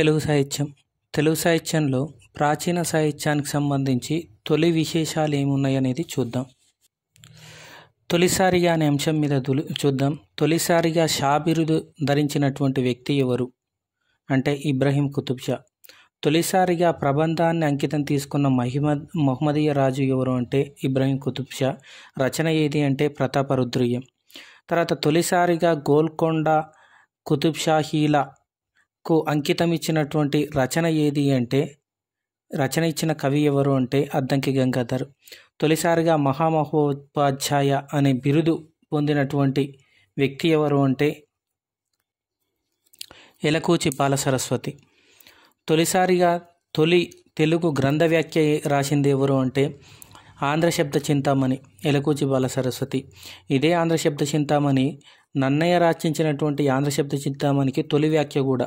తెలుగు సాహిత్యం తెలుగు సాహిత్యంలో ప్రాచీన సాహిత్యానికి సంబంధించి తొలి విశేషాలు ఏమున్నాయనేది చూద్దాం తొలిసారిగా అనే అంశం మీద చూద్దాం తొలిసారిగా షాబిరుదు ధరించినటువంటి వ్యక్తి ఎవరు అంటే ఇబ్రహీం కుతుబ్ షా తొలిసారిగా ప్రబంధాన్ని అంకితం తీసుకున్న మహిమద్ మహమ్మదీయ రాజు ఎవరు అంటే ఇబ్రహీం కుతుబ్ షా రచన ఏది అంటే ప్రతాపరుద్రుయం తర్వాత తొలిసారిగా గోల్కొండ కుతుబ్ షాహీల కు అంకితం ఇచ్చినటువంటి రచన ఏది అంటే రచన ఇచ్చిన కవి ఎవరు అంటే అద్దంకి గంగాధర్ తొలిసారిగా మహామహోపాధ్యాయ అనే బిరుదు పొందినటువంటి వ్యక్తి ఎవరు అంటే ఎలకూచి పాల సరస్వతి తొలిసారిగా తొలి తెలుగు గ్రంథ వ్యాఖ్య రాసింది ఎవరు అంటే ఆంధ్రశబ్ద చింతామణి ఎలకూచి బాల సరస్వతి ఇదే ఆంధ్రశబ్ద చింతామణి నన్నయ్య రచించినటువంటి ఆంధ్రశబ్ద చింతామణికి తొలి వ్యాఖ్య కూడా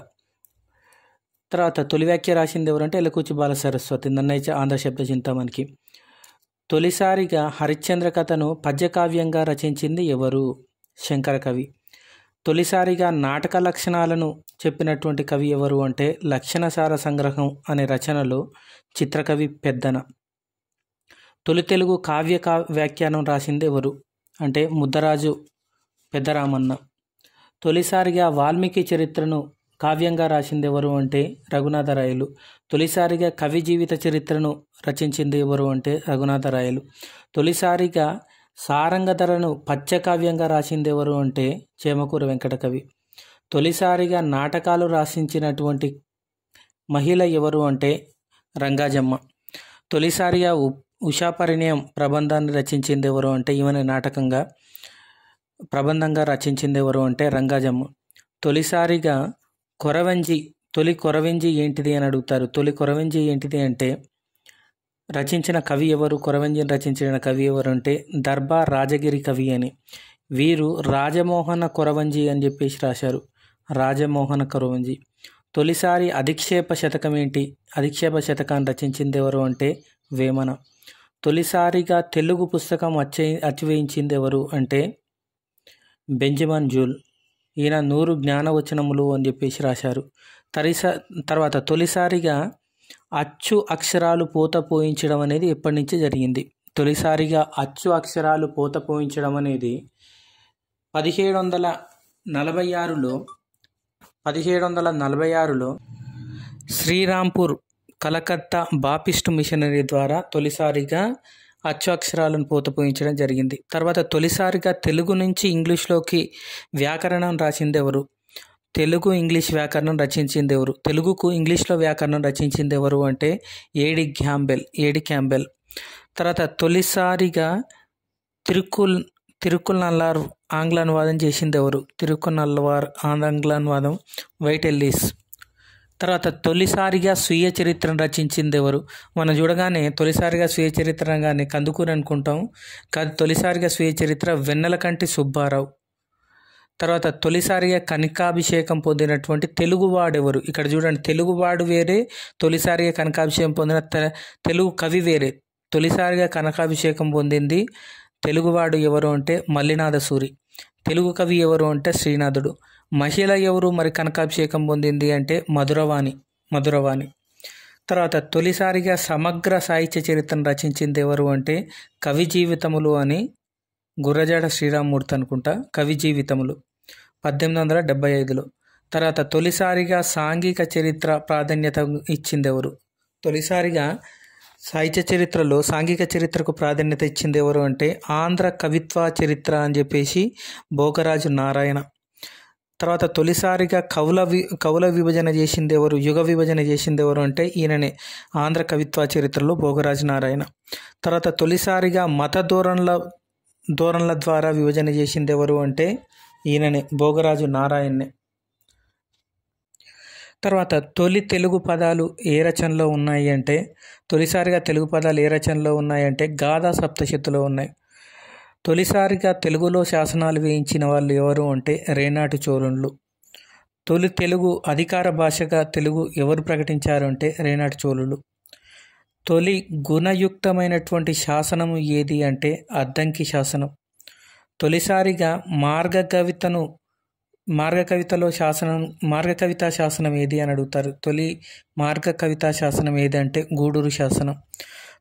తర్వాత తొలి వ్యాఖ్య రాసింది ఎవరంటే ఎలకూచి బాల సరస్వతి నన్నయ్య ఆంధ్ర శబ్ద చింతామణికి తొలిసారిగా హరిశ్చంద్ర కథను పద్యకావ్యంగా రచించింది ఎవరు శంకర కవి తొలిసారిగా నాటక లక్షణాలను చెప్పినటువంటి కవి ఎవరు అంటే లక్షణసార సంగ్రహం అనే రచనలో చిత్రకవి పెద్దన తొలి తెలుగు కావ్య వ్యాఖ్యానం రాసింది ఎవరు అంటే ముద్దరాజు పెద్దరామన్న తొలిసారిగా వాల్మీకి చరిత్రను కావ్యంగా రాసింది ఎవరు అంటే రఘునాథరాయలు తొలిసారిగా కవి జీవిత చరిత్రను రచించింది ఎవరు అంటే రఘునాథరాయలు తొలిసారిగా సారంగధరను పచ్చకావ్యంగా రాసింది ఎవరు అంటే చేమకూర వెంకటకవి తొలిసారిగా నాటకాలు రాసించినటువంటి మహిళ ఎవరు అంటే రంగాజమ్మ తొలిసారిగా ఉషా పరిణయం ప్రబంధాన్ని రచించింది ఎవరు అంటే ఈమె నాటకంగా ప్రబంధంగా రచించింది ఎవరు అంటే రంగాజమ్మ తొలిసారిగా కొరవంజి తొలి కొరవెంజి ఏంటిది అని అడుగుతారు తొలి కొరవెంజి ఏంటిది అంటే రచించిన కవి ఎవరు కొరవంజిని రచించిన కవి ఎవరు అంటే దర్బా రాజగిరి కవి అని వీరు రాజమోహన కొరవంజి అని చెప్పేసి రాశారు రాజమోహన కొరవంజి తొలిసారి అధిక్షేప శతకం ఏంటి అధిక్షేప శతకాన్ని రచించింది ఎవరు అంటే వేమన తొలిసారిగా తెలుగు పుస్తకం అచ్చే అచ్చివేయించింది ఎవరు అంటే బెంజమిన్ జూల్ ఈయన నూరు జ్ఞానవచనములు అని చెప్పేసి రాశారు తరిసా తర్వాత తొలిసారిగా అచ్చు అక్షరాలు పూత పోయించడం అనేది ఎప్పటి నుంచే జరిగింది తొలిసారిగా అచ్చు అక్షరాలు పూత పోయించడం అనేది పదిహేడు వందల నలభై ఆరులో పదిహేడు వందల నలభై ఆరులో శ్రీరాంపూర్ కలకత్తా బాపిస్ట్ మిషనరీ ద్వారా తొలిసారిగా అక్షరాలను పోతపోయించడం జరిగింది తర్వాత తొలిసారిగా తెలుగు నుంచి ఇంగ్లీష్లోకి వ్యాకరణం రాసింది ఎవరు తెలుగు ఇంగ్లీష్ వ్యాకరణం రచించింది ఎవరు తెలుగుకు ఇంగ్లీష్లో వ్యాకరణం రచించింది ఎవరు అంటే ఏడి గ్యాంబెల్ ఏడి క్యాంబెల్ తర్వాత తొలిసారిగా తిరుకుల్ తిరుకుల్ నల్లార్ ఆంగ్ల అనువాదం చేసింది ఎవరు తిరుకుల్ నల్వార్ ఆంగ్ల అనువాదం వైట్ ఎల్లీస్ తర్వాత తొలిసారిగా స్వీయ చరిత్రను రచించింది ఎవరు మనం చూడగానే తొలిసారిగా స్వీయ చరిత్రంగానే కందుకూరు అనుకుంటాం కాదు తొలిసారిగా స్వీయ చరిత్ర వెన్నెలకంటి సుబ్బారావు తర్వాత తొలిసారిగా కనకాభిషేకం పొందినటువంటి తెలుగువాడెవరు ఇక్కడ చూడండి తెలుగువాడు వేరే తొలిసారిగా కనకాభిషేకం పొందిన తెలుగు కవి వేరే తొలిసారిగా కనకాభిషేకం పొందింది తెలుగువాడు ఎవరు అంటే మల్లినాథ సూరి తెలుగు కవి ఎవరు అంటే శ్రీనాథుడు మహిళ ఎవరు మరి కనకాభిషేకం పొందింది అంటే మధురవాణి మధురవాణి తర్వాత తొలిసారిగా సమగ్ర సాహిత్య చరిత్రను రచించింది ఎవరు అంటే కవి జీవితములు అని గుర్రజాడ శ్రీరామూర్తి అనుకుంటా కవి జీవితములు పద్దెనిమిది వందల డెబ్బై ఐదులో తర్వాత తొలిసారిగా సాంఘిక చరిత్ర ప్రాధాన్యత ఇచ్చింది ఎవరు తొలిసారిగా సాహిత్య చరిత్రలో సాంఘిక చరిత్రకు ప్రాధాన్యత ఇచ్చింది ఎవరు అంటే ఆంధ్ర కవిత్వ చరిత్ర అని చెప్పేసి భోగరాజు నారాయణ తర్వాత తొలిసారిగా కవుల వి కవుల విభజన చేసింది ఎవరు యుగ విభజన చేసింది ఎవరు అంటే ఈయననే ఆంధ్ర కవిత్వ చరిత్రలో భోగరాజు నారాయణ తర్వాత తొలిసారిగా మత ధోరణుల ధోరణుల ద్వారా విభజన చేసింది ఎవరు అంటే ఈయననే భోగరాజు నారాయణనే తర్వాత తొలి తెలుగు పదాలు ఏ రచనలో ఉన్నాయి అంటే తొలిసారిగా తెలుగు పదాలు ఏ రచనలో ఉన్నాయంటే గాథా సప్తశతిలో ఉన్నాయి తొలిసారిగా తెలుగులో శాసనాలు వేయించిన వాళ్ళు ఎవరు అంటే రేనాటి చోళుళ్ళు తొలి తెలుగు అధికార భాషగా తెలుగు ఎవరు ప్రకటించారు అంటే రేనాటి చోళులు తొలి గుణయుక్తమైనటువంటి శాసనము ఏది అంటే అద్దంకి శాసనం తొలిసారిగా మార్గకవితను మార్గకవితలో శాసనం మార్గకవితా శాసనం ఏది అని అడుగుతారు తొలి మార్గ కవిత శాసనం ఏది అంటే గూడూరు శాసనం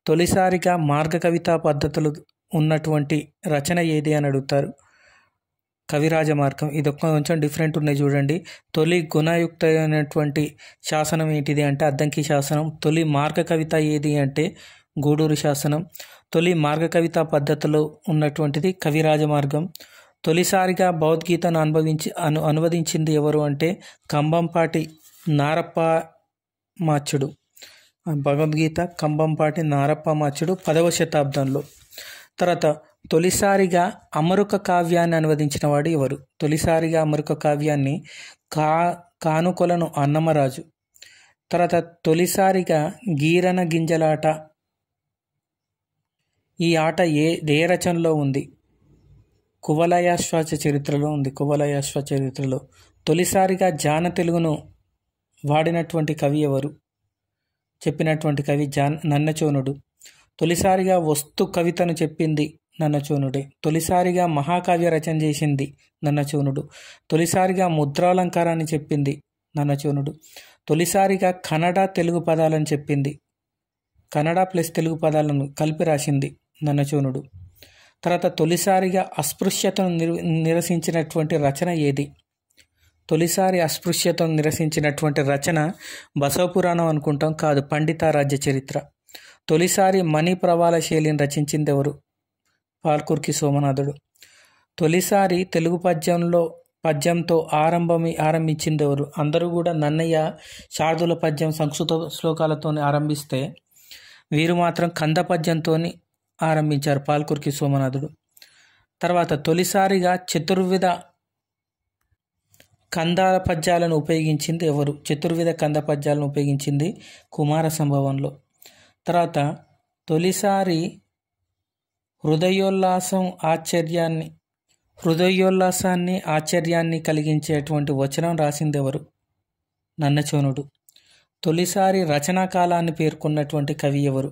తొలిసారిగా మార్గకవితా పద్ధతులు ఉన్నటువంటి రచన ఏది అని అడుగుతారు కవిరాజ మార్గం ఇది కొంచెం డిఫరెంట్ ఉన్నాయి చూడండి తొలి గుణయుక్త అయినటువంటి శాసనం ఏంటిది అంటే అద్దంకి శాసనం తొలి మార్గ కవిత ఏది అంటే గూడూరు శాసనం తొలి మార్గ కవిత పద్ధతిలో ఉన్నటువంటిది కవిరాజ మార్గం తొలిసారిగా భగవద్గీతను అనుభవించి అను అనువదించింది ఎవరు అంటే కంబంపాటి నారప్ప మాచుడు భగవద్గీత కంబంపాటి నారప్ప మాచుడు పదవ శతాబ్దంలో తర్వాత తొలిసారిగా అమరుక కావ్యాన్ని అనువదించిన వాడు ఎవరు తొలిసారిగా అమరుక కావ్యాన్ని కా కానుకొలను అన్నమరాజు తర్వాత తొలిసారిగా గీరన గింజలాట ఈ ఆట ఏ ఏ రచనలో ఉంది కువలయాశ్వాచ చరిత్రలో ఉంది కువలయాశ్వ చరిత్రలో తొలిసారిగా జాన తెలుగును వాడినటువంటి కవి ఎవరు చెప్పినటువంటి కవి జాన్ నన్నచోనుడు తొలిసారిగా వస్తు కవితను చెప్పింది నన్నచూనుడే తొలిసారిగా మహాకావ్య రచన చేసింది నన్నచూనుడు తొలిసారిగా ముద్రాలంకారాన్ని చెప్పింది నన్నచూనుడు తొలిసారిగా కన్నడ తెలుగు పదాలను చెప్పింది కన్నడ ప్లస్ తెలుగు పదాలను కలిపి రాసింది నన్నచూనుడు తర్వాత తొలిసారిగా అస్పృశ్యతను నిరసించినటువంటి రచన ఏది తొలిసారి అస్పృశ్యతను నిరసించినటువంటి రచన బసవపురాణం అనుకుంటాం కాదు పండితారాజ్య చరిత్ర తొలిసారి మణి ప్రవాల శైలిని రచించిందెవరు పాల్కుర్కి సోమనాథుడు తొలిసారి తెలుగు పద్యంలో పద్యంతో ఆరంభమి ఆరంభించిందెవరు అందరూ కూడా నన్నయ్య శారదుల పద్యం సంస్కృత శ్లోకాలతో ఆరంభిస్తే వీరు మాత్రం కంద పద్యంతో ఆరంభించారు పాల్కుర్కి సోమనాథుడు తర్వాత తొలిసారిగా చతుర్విధ కందాల పద్యాలను ఉపయోగించింది ఎవరు చతుర్విధ కంద పద్యాలను ఉపయోగించింది కుమార సంభవంలో తర్వాత తొలిసారి హృదయోల్లాసం ఆశ్చర్యాన్ని హృదయోల్లాసాన్ని ఆశ్చర్యాన్ని కలిగించేటువంటి వచనం రాసిందెవరు నన్నచోనుడు తొలిసారి రచనాకాలాన్ని పేర్కొన్నటువంటి కవి ఎవరు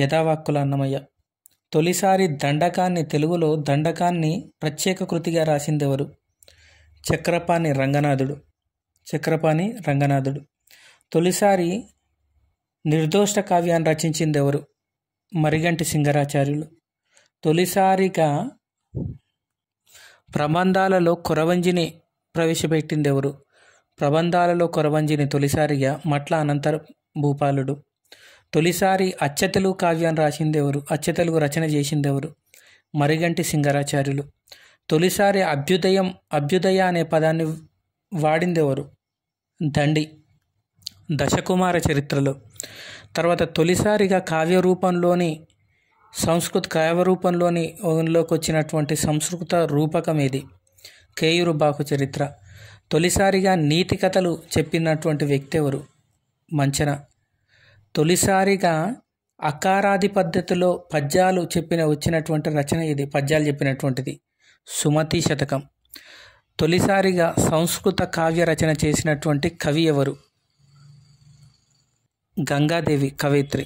యథావాక్కుల అన్నమయ్య తొలిసారి దండకాన్ని తెలుగులో దండకాన్ని ప్రత్యేక కృతిగా రాసిందెవరు చక్రపాణి రంగనాథుడు చక్రపాణి రంగనాథుడు తొలిసారి నిర్దోష కావ్యాన్ని రచించింది ఎవరు మరిగంటి సింగరాచార్యులు తొలిసారిగా ప్రబంధాలలో కొరవంజిని ప్రవేశపెట్టింది ఎవరు ప్రబంధాలలో కొరవంజిని తొలిసారిగా మట్ల అనంతర భూపాలుడు తొలిసారి అచ్చతెలుగు కావ్యాన్ని రాసింది ఎవరు అచ్చతెలుగు రచన చేసింది ఎవరు మరిగంటి సింగరాచార్యులు తొలిసారి అభ్యుదయం అభ్యుదయ అనే పదాన్ని వాడింది ఎవరు దండి దశకుమార చరిత్రలో తర్వాత తొలిసారిగా కావ్య రూపంలోని సంస్కృత కావ్య రూపంలోని లోకి వచ్చినటువంటి సంస్కృత రూపకం ఇది కేయూరు బాకు చరిత్ర తొలిసారిగా నీతి కథలు చెప్పినటువంటి వ్యక్తి ఎవరు మంచన తొలిసారిగా అకారాది పద్ధతిలో పద్యాలు చెప్పిన వచ్చినటువంటి రచన ఇది పద్యాలు చెప్పినటువంటిది సుమతి శతకం తొలిసారిగా సంస్కృత కావ్య రచన చేసినటువంటి కవి ఎవరు గంగాదేవి కవయిత్రి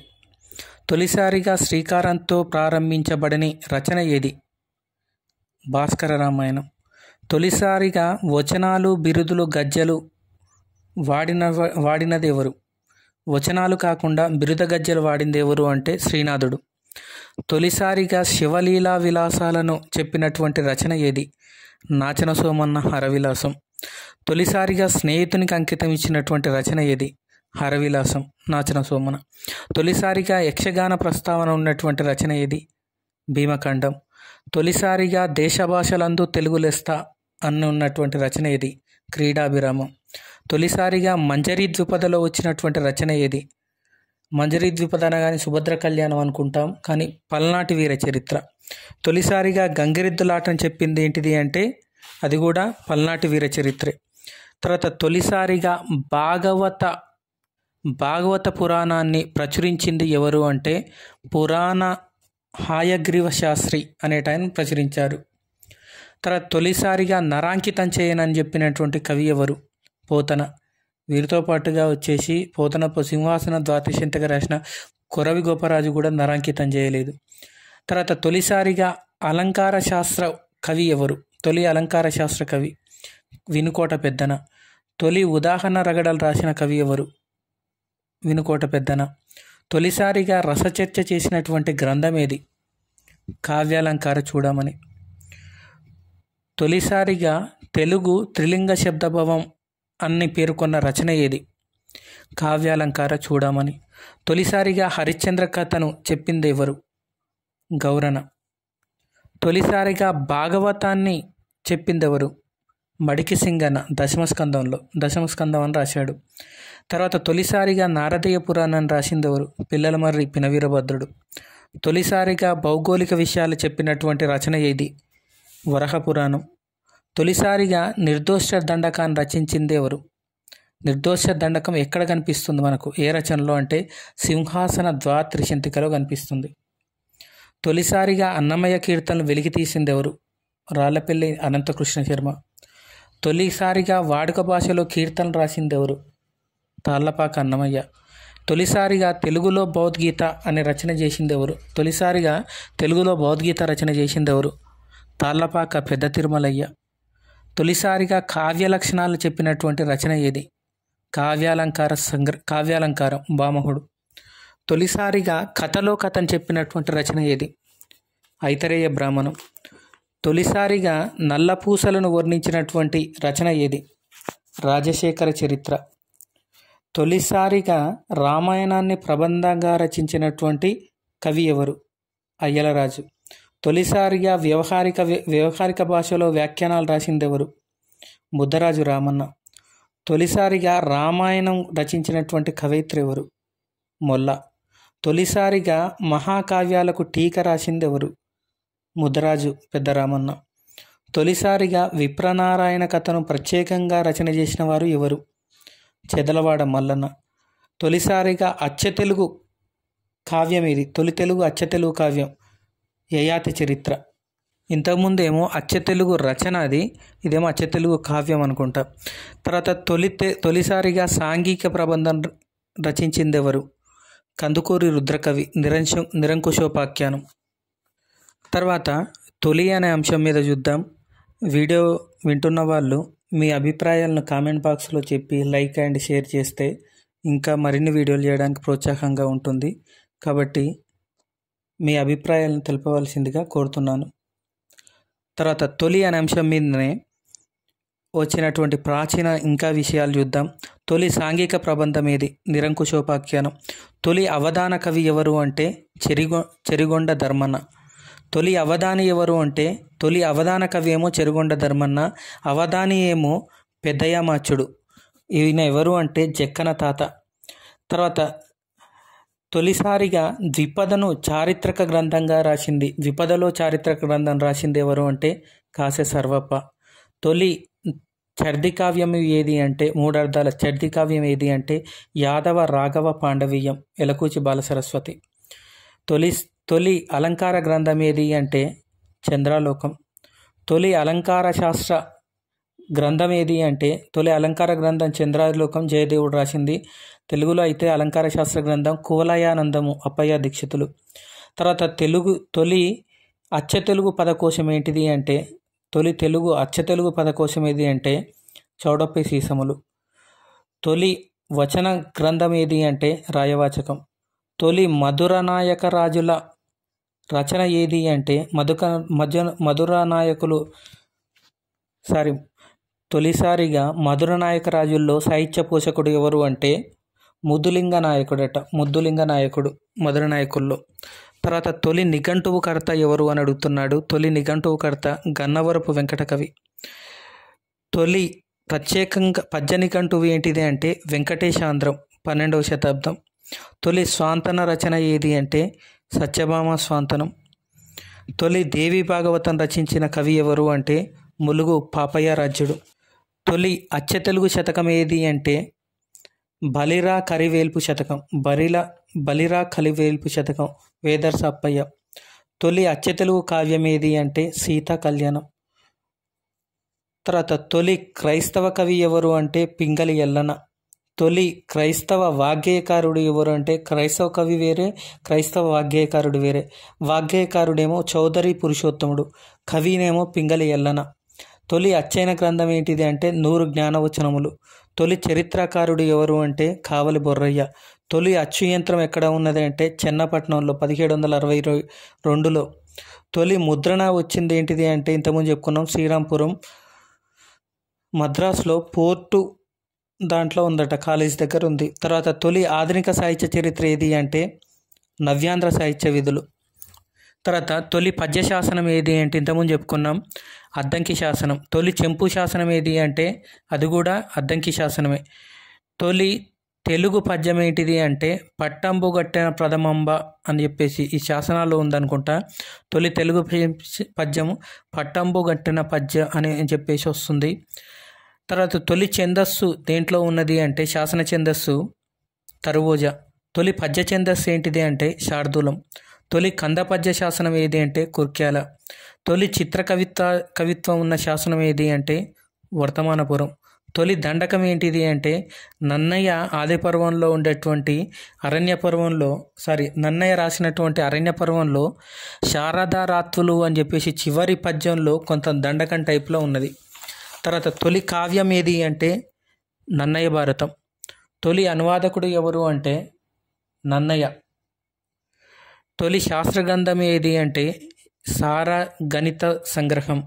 తొలిసారిగా శ్రీకారంతో ప్రారంభించబడని రచన ఏది భాస్కర రామాయణం తొలిసారిగా వచనాలు బిరుదులు గజ్జలు వాడిన వాడినదెవరు వచనాలు కాకుండా బిరుద గజ్జలు వాడిందెవరు అంటే శ్రీనాథుడు తొలిసారిగా శివలీలా విలాసాలను చెప్పినటువంటి రచన ఏది నాచన సోమన్న హరవిలాసం తొలిసారిగా స్నేహితునికి అంకితం ఇచ్చినటువంటి రచన ఏది హరవిలాసం నాచన సోమన తొలిసారిగా యక్షగాన ప్రస్తావన ఉన్నటువంటి రచన ఏది భీమఖండం తొలిసారిగా దేశ భాషలందు తెలుగు లెస్తా అని ఉన్నటువంటి రచన ఏది క్రీడాభిరామం తొలిసారిగా మంజరీ ద్విపదలో వచ్చినటువంటి రచన ఏది మంజరీ ద్విపద అనగానే సుభద్ర కళ్యాణం అనుకుంటాం కానీ పల్నాటి వీర చరిత్ర తొలిసారిగా గంగిరెద్దులాటం చెప్పింది ఏంటిది అంటే అది కూడా పల్నాటి వీర చరిత్రే తర్వాత తొలిసారిగా భాగవత భాగవత పురాణాన్ని ప్రచురించింది ఎవరు అంటే పురాణ హాయగ్రీవ శాస్త్రి అనే టైం ప్రచురించారు తర్వాత తొలిసారిగా నరాంకితం చేయనని చెప్పినటువంటి కవి ఎవరు పోతన వీరితో పాటుగా వచ్చేసి పోతన సింహాసన ద్వాతిశంతగా రాసిన కొరవి గోపరాజు కూడా నరాంకితం చేయలేదు తర్వాత తొలిసారిగా అలంకార శాస్త్ర కవి ఎవరు తొలి అలంకార శాస్త్ర కవి వినుకోట పెద్దన తొలి ఉదాహరణ రగడలు రాసిన కవి ఎవరు వినుకోట పెద్దన తొలిసారిగా రసచర్చ చేసినటువంటి గ్రంథం ఏది కావ్యాలంకార చూడమని తొలిసారిగా తెలుగు త్రిలింగ శబ్దభవం అన్ని పేర్కొన్న రచన ఏది కావ్యాలంకార చూడమని తొలిసారిగా హరిశ్చంద్ర కథను చెప్పింది ఎవరు గౌరణ తొలిసారిగా భాగవతాన్ని చెప్పిందెవరు మడికి సింగన దశమస్కందంలో దశమస్కందం అని రాశాడు తర్వాత తొలిసారిగా నారదీయ పురాణాన్ని రాసిందెవరు పిల్లల మర్రి పినవీరభద్రుడు తొలిసారిగా భౌగోళిక విషయాలు చెప్పినటువంటి రచన ఏది వరహ పురాణం తొలిసారిగా నిర్దోష దండకాన్ని రచించిందేవరు నిర్దోష దండకం ఎక్కడ కనిపిస్తుంది మనకు ఏ రచనలో అంటే సింహాసన ద్వాత్రిశంతికలో కనిపిస్తుంది తొలిసారిగా అన్నమయ్య కీర్తనలు వెలికితీసింది తీసిందెవరు రాళ్లపల్లి అనంతకృష్ణ శర్మ తొలిసారిగా వాడుక భాషలో కీర్తన రాసింది ఎవరు తాళ్ళపాక అన్నమయ్య తొలిసారిగా తెలుగులో భౌద్గీత అనే రచన చేసింది ఎవరు తొలిసారిగా తెలుగులో భౌద్గీత రచన చేసింది ఎవరు తాళ్ళపాక పెద్ద తిరుమలయ్య తొలిసారిగా కావ్య లక్షణాలు చెప్పినటువంటి రచన ఏది కావ్యాలంకార సంగ్ర కావ్యాలంకారం భామహుడు తొలిసారిగా కథలో కథను చెప్పినటువంటి రచన ఏది ఐతరేయ బ్రాహ్మణం తొలిసారిగా నల్లపూసలను వర్ణించినటువంటి రచన ఏది రాజశేఖర చరిత్ర తొలిసారిగా రామాయణాన్ని ప్రబంధంగా రచించినటువంటి కవి ఎవరు అయ్యలరాజు తొలిసారిగా వ్యవహారిక వ్యవహారిక భాషలో వ్యాఖ్యానాలు రాసిందెవరు బుద్ధరాజు రామన్న తొలిసారిగా రామాయణం రచించినటువంటి కవయిత్రి ఎవరు మొల్ల తొలిసారిగా మహాకావ్యాలకు టీక రాసిందెవరు ముద్రాజు పెద్దరామన్న తొలిసారిగా విప్రనారాయణ కథను ప్రత్యేకంగా రచన చేసిన వారు ఎవరు చెదలవాడ మల్లన్న తొలిసారిగా అచ్చతెలుగు కావ్యం ఇది తొలి తెలుగు అచ్చతెలుగు కావ్యం యయాతి చరిత్ర ఇంతకుముందేమో అచ్చతెలుగు రచన అది ఇదేమో అచ్చతెలుగు కావ్యం అనుకుంటా తర్వాత తొలి తొలిసారిగా సాంఘిక ప్రబంధం రచించిందెవరు కందుకూరి రుద్రకవి నిరంశ నిరంకుశోపాఖ్యానం తర్వాత తొలి అనే అంశం మీద చూద్దాం వీడియో వింటున్న వాళ్ళు మీ అభిప్రాయాలను కామెంట్ బాక్స్లో చెప్పి లైక్ అండ్ షేర్ చేస్తే ఇంకా మరిన్ని వీడియోలు చేయడానికి ప్రోత్సాహంగా ఉంటుంది కాబట్టి మీ అభిప్రాయాలను తెలుపవలసిందిగా కోరుతున్నాను తర్వాత తొలి అనే అంశం మీదనే వచ్చినటువంటి ప్రాచీన ఇంకా విషయాలు చూద్దాం తొలి సాంఘిక ప్రబంధం ఏది నిరంకుశోపాఖ్యానం తొలి అవధాన కవి ఎవరు అంటే చెరిగొ చెరిగొండ ధర్మన తొలి అవధాని ఎవరు అంటే తొలి అవధాన కవి ఏమో చెరుగొండ ధర్మన్న అవధాని ఏమో పెద్దయ్యమాచుడు ఈయన ఎవరు అంటే జక్కన తాత తర్వాత తొలిసారిగా ద్విపదను చారిత్రక గ్రంథంగా రాసింది ద్విపదలో చారిత్రక గ్రంథం రాసింది ఎవరు అంటే కాసే సర్వప్ప తొలి చర్ది కావ్యం ఏది అంటే మూడర్ధాల చర్ది కావ్యం ఏది అంటే యాదవ రాఘవ పాండవీయం ఎలకూచి బాలసరస్వతి తొలి తొలి అలంకార గ్రంథం ఏది అంటే చంద్రాలోకం తొలి అలంకార శాస్త్ర గ్రంథం ఏది అంటే తొలి అలంకార గ్రంథం చంద్రాలోకం జయదేవుడు రాసింది తెలుగులో అయితే అలంకార శాస్త్ర గ్రంథం కువలయానందము అప్పయ్య దీక్షితులు తర్వాత తెలుగు తొలి అచ్చ తెలుగు పదకోశం ఏంటిది అంటే తొలి తెలుగు అచ్చ తెలుగు పదకోశం ఏది అంటే చౌడప్పి సీసములు తొలి వచన గ్రంథం ఏది అంటే రాయవాచకం తొలి మధురనాయక రాజుల రచన ఏది అంటే మధుక మధు మధుర నాయకులు సారీ తొలిసారిగా మధుర నాయక రాజుల్లో సాహిత్య పోషకుడు ఎవరు అంటే ముద్దులింగ నాయకుడట ముద్దులింగ నాయకుడు మధుర నాయకుల్లో తర్వాత తొలి నిఘంటువు కర్త ఎవరు అని అడుగుతున్నాడు తొలి నిఘంటువు కర్త గన్నవరపు వెంకటకవి తొలి ప్రత్యేకంగా పద్య నిఘంటువు ఏంటిది అంటే వెంకటేశాంధ్రం పన్నెండవ శతాబ్దం తొలి స్వాంతన రచన ఏది అంటే సత్యభామ స్వాంతనం తొలి దేవి భాగవతం రచించిన కవి ఎవరు అంటే ములుగు పాపయ్య రాజ్యుడు తొలి అచ్చ తెలుగు శతకం ఏది అంటే బలిరా కరివేల్పు శతకం బరిల బలిరా కలివేల్పు శతకం వేదర్స అప్పయ్య తొలి అచ్చ తెలుగు కావ్యం ఏది అంటే సీత కళ్యాణం తర్వాత తొలి క్రైస్తవ కవి ఎవరు అంటే పింగలి ఎల్లన తొలి క్రైస్తవ వాగ్గేయకారుడు ఎవరు అంటే క్రైస్తవ కవి వేరే క్రైస్తవ వాగ్గేయకారుడు వేరే వాగ్గేయకారుడేమో చౌదరి పురుషోత్తముడు కవినేమో పింగళి ఎల్లన తొలి అచ్చైన గ్రంథం ఏంటిది అంటే నూరు జ్ఞానవచనములు తొలి చరిత్రకారుడు ఎవరు అంటే కావలి బొర్రయ్య తొలి అచ్చు యంత్రం ఎక్కడ ఉన్నది అంటే చెన్నపట్నంలో పదిహేడు వందల అరవై రెండులో తొలి ముద్రణ వచ్చింది ఏంటిది అంటే ఇంతకుముందు చెప్పుకున్నాం శ్రీరాంపురం మద్రాసులో పోర్టు దాంట్లో ఉందట కాలేజ్ దగ్గర ఉంది తర్వాత తొలి ఆధునిక సాహిత్య చరిత్ర ఏది అంటే నవ్యాంధ్ర సాహిత్య విధులు తర్వాత తొలి పద్య శాసనం ఏది అంటే ఇంతకుముందు చెప్పుకున్నాం అద్దంకి శాసనం తొలి చెంపు శాసనం ఏది అంటే అది కూడా అద్దంకి శాసనమే తొలి తెలుగు పద్యం ఏంటిది అంటే పట్టంబు గట్టిన ప్రథమంబ అని చెప్పేసి ఈ శాసనాల్లో ఉందనుకుంటా తొలి తెలుగు పద్యము పట్టంబు గట్టిన పద్య అని చెప్పేసి వస్తుంది తర్వాత తొలి ఛందస్సు దేంట్లో ఉన్నది అంటే శాసన ఛందస్సు తరువోజ తొలి పద్య ఛందస్సు ఏంటిది అంటే శార్దూలం తొలి కందపద్య శాసనం ఏది అంటే కుర్క్యాల తొలి చిత్ర కవిత్వ కవిత్వం ఉన్న శాసనం ఏది అంటే వర్తమానపురం తొలి దండకం ఏంటిది అంటే నన్నయ్య ఆది పర్వంలో ఉండేటువంటి అరణ్య పర్వంలో సారీ నన్నయ్య రాసినటువంటి అరణ్య పర్వంలో శారదారాత్రులు అని చెప్పేసి చివరి పద్యంలో కొంత దండకం టైప్లో ఉన్నది తర్వాత తొలి కావ్యం ఏది అంటే నన్నయ్య భారతం తొలి అనువాదకుడు ఎవరు అంటే నన్నయ్య తొలి శాస్త్రగ్రంథం ఏది అంటే సారా గణిత సంగ్రహం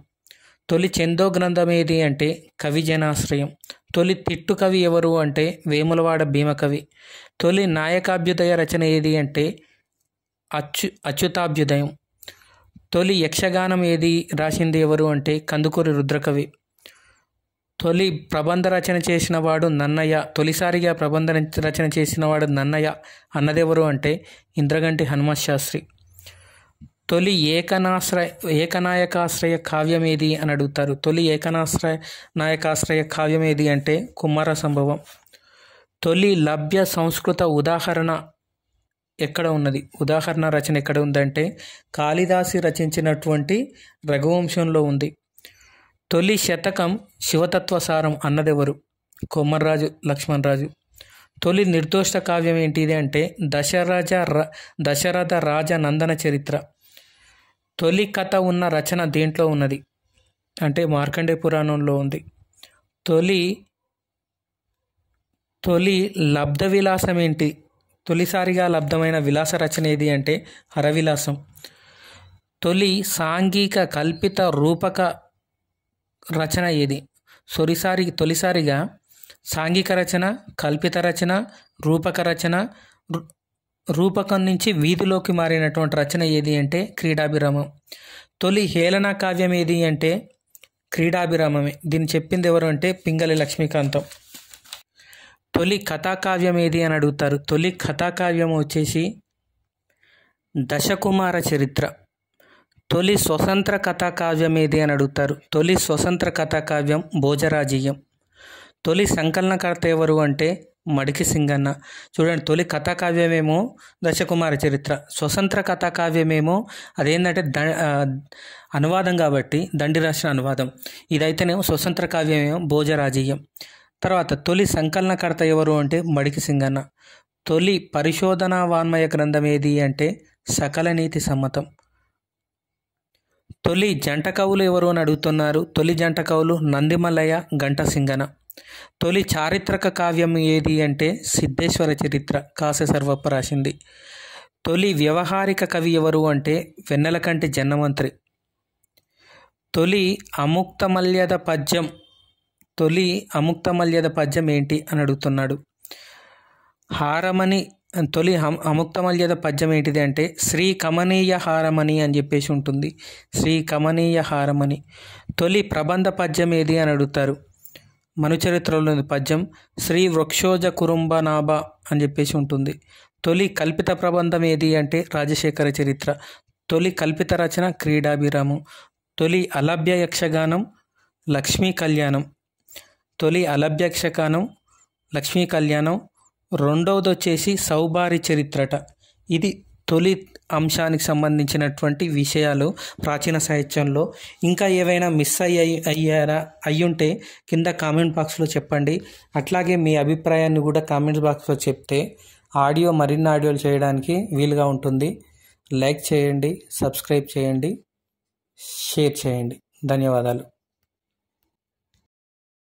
తొలి చందో గ్రంథం ఏది అంటే కవి జనాశ్రయం తొలి తిట్టు కవి ఎవరు అంటే వేములవాడ భీమకవి తొలి నాయకాభ్యుదయ రచన ఏది అంటే అచ్యు అచ్యుతాభ్యుదయం తొలి యక్షగానం ఏది రాసింది ఎవరు అంటే కందుకూరి రుద్రకవి తొలి ప్రబంధ రచన చేసినవాడు నన్నయ్య తొలిసారిగా ప్రబంధ రచన చేసినవాడు నన్నయ్య అన్నదెవరు అంటే ఇంద్రగంటి హనుమత్ శాస్త్రి తొలి ఏకనాశ్రయ ఏకనాయకాశ్రయ కావ్యం ఏది అని అడుగుతారు తొలి ఏకనాశ్రయ నాయకాశ్రయ కావ్యం ఏది అంటే కుమార సంభవం తొలి లభ్య సంస్కృత ఉదాహరణ ఎక్కడ ఉన్నది ఉదాహరణ రచన ఎక్కడ ఉందంటే కాళిదాసి రచించినటువంటి రఘువంశంలో ఉంది తొలి శతకం శివతత్వసారం అన్నదెవరు కొమ్మర్రాజు లక్ష్మణరాజు తొలి నిర్దోష కావ్యం ఏంటిది అంటే దశరథ దశరథ రాజ నందన చరిత్ర తొలి కథ ఉన్న రచన దేంట్లో ఉన్నది అంటే మార్కండే పురాణంలో ఉంది తొలి తొలి లబ్ధ విలాసం ఏంటి తొలిసారిగా లబ్ధమైన విలాస రచన ఏది అంటే హరవిలాసం తొలి సాంఘిక కల్పిత రూపక రచన ఏది సొరిసారి తొలిసారిగా సాంఘిక రచన కల్పిత రచన రూపక రచన రూపకం నుంచి వీధిలోకి మారినటువంటి రచన ఏది అంటే క్రీడాభిరామం తొలి హేళన కావ్యం ఏది అంటే క్రీడాభిరామమే దీన్ని చెప్పింది ఎవరు అంటే పింగళి లక్ష్మీకాంతం తొలి కథాకావ్యం ఏది అని అడుగుతారు తొలి కథాకావ్యం వచ్చేసి దశకుమార చరిత్ర తొలి స్వతంత్ర కథా కావ్యం ఏది అని అడుగుతారు తొలి స్వతంత్ర కథా కావ్యం భోజరాజీయం తొలి సంకలనకర్త ఎవరు అంటే మడికి సింగన్న చూడండి తొలి కథా కావ్యమేమో దశకుమార చరిత్ర స్వతంత్ర కథా కావ్యమేమో అదేంటంటే ద అనువాదం కాబట్టి దండి రాసిన అనువాదం ఇదైతేనేమో స్వతంత్ర కావ్యమేమో భోజరాజీయం తర్వాత తొలి సంకలనకర్త ఎవరు అంటే మడికి సింగన్న తొలి పరిశోధన వాన్మయ గ్రంథం ఏది అంటే సకల నీతి సమ్మతం తొలి జంట కవులు ఎవరు అని అడుగుతున్నారు తొలి జంట కవులు నందిమలయ గంటసింగన తొలి చారిత్రక కావ్యం ఏది అంటే సిద్ధేశ్వర చరిత్ర కాసే సర్వప్ప రాసింది తొలి వ్యవహారిక కవి ఎవరు అంటే వెన్నెలకంటి జన్మంత్రి తొలి అముక్తమల్యద పద్యం తొలి అముక్తమల్యద పద్యం ఏంటి అని అడుగుతున్నాడు హారమని తొలి హమ్ అముక్తమల్ చేత పద్యం ఏంటిది అంటే శ్రీ కమనీయ హారమణి అని చెప్పేసి ఉంటుంది శ్రీ కమనీయ హారమణి తొలి ప్రబంధ పద్యం ఏది అని అడుగుతారు మనుచరిత్రలోని పద్యం శ్రీ వృక్షోజ కురుంబనాభ అని చెప్పేసి ఉంటుంది తొలి కల్పిత ప్రబంధం ఏది అంటే రాజశేఖర చరిత్ర తొలి కల్పిత రచన క్రీడాభిరామం తొలి అలభ్య యక్షగానం లక్ష్మీ కళ్యాణం తొలి అలభ్య యక్షగానం లక్ష్మీ కళ్యాణం రెండవది వచ్చేసి సౌబారి చరిత్రట ఇది తొలి అంశానికి సంబంధించినటువంటి విషయాలు ప్రాచీన సాహిత్యంలో ఇంకా ఏవైనా మిస్ అయ్యి అయ్యారా అయ్యుంటే కింద కామెంట్ బాక్స్లో చెప్పండి అట్లాగే మీ అభిప్రాయాన్ని కూడా కామెంట్ బాక్స్లో చెప్తే ఆడియో మరిన్ని ఆడియోలు చేయడానికి వీలుగా ఉంటుంది లైక్ చేయండి సబ్స్క్రైబ్ చేయండి షేర్ చేయండి ధన్యవాదాలు